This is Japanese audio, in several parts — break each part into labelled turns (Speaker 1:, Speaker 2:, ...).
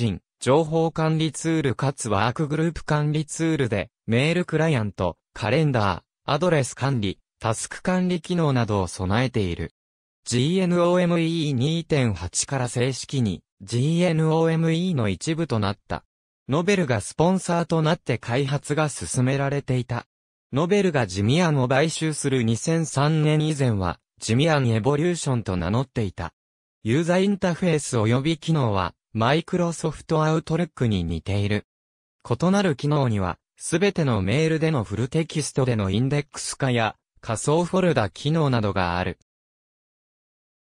Speaker 1: 人、情報管理ツールかつワークグループ管理ツールで、メールクライアント、カレンダー、アドレス管理、タスク管理機能などを備えている。GNOME 2.8から正式に GNOME の一部となった。ノベルがスポンサーとなって開発が進められていた。ノベルがジミアンを買収する2003年以前は、ジミアンエボリューションと名乗っていた。ユーザーインターフェース及び機能は、マイクロソフトアウトルックに似ている。異なる機能には、すべてのメールでのフルテキストでのインデックス化や仮想フォルダ機能などがある。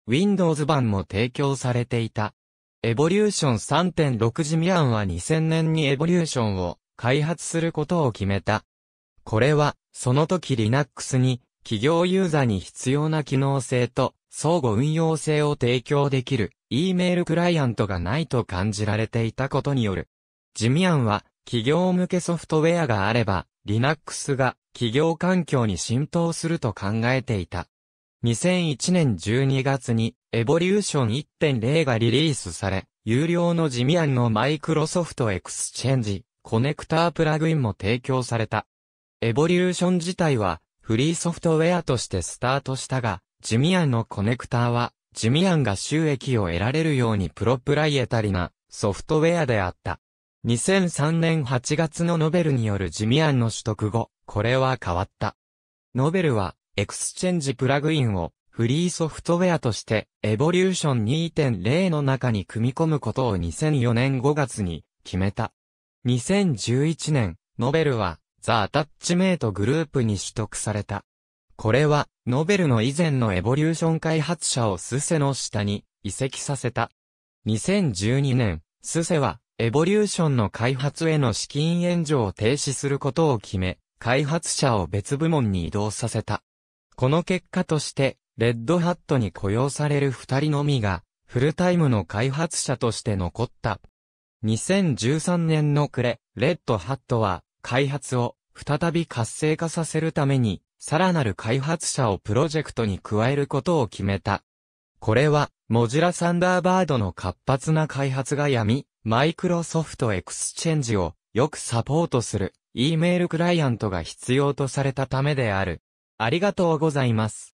Speaker 1: Windows 版も提供されていた。エボリューション3.6ジミアンは2000年にエボリューションを開発することを決めた。これは、その時 Linux に企業ユーザーに必要な機能性と相互運用性を提供できる E メールクライアントがないと感じられていたことによる。ジミアンは、企業向けソフトウェアがあれば、Linux が企業環境に浸透すると考えていた。2001年12月に、エボリューション1.0がリリースされ、有料のジミアンのマイクロソフトエクスチェンジ、コネクタープラグインも提供された。エボリューション自体は、フリーソフトウェアとしてスタートしたが、ジミアンのコネクターは、ジミアンが収益を得られるようにプロプライエタリなソフトウェアであった。2003年8月のノベルによるジミアンの取得後、これは変わった。ノベルは、エクスチェンジプラグインをフリーソフトウェアとして、エボリューション2.0の中に組み込むことを2004年5月に決めた。2011年、ノベルは、ザ・アタッチメイトグループに取得された。これは、ノベルの以前のエボリューション開発者をスセの下に移籍させた。2012年、スセは、エボリューションの開発への資金援助を停止することを決め、開発者を別部門に移動させた。この結果として、レッドハットに雇用される二人のみが、フルタイムの開発者として残った。2013年の暮れ、レッドハットは、開発を再び活性化させるために、さらなる開発者をプロジェクトに加えることを決めた。これは、モジュラサンダーバードの活発な開発が闇、マイクロソフトエクスチェンジをよくサポートする、E メールクライアントが必要とされたためである。ありがとうございます。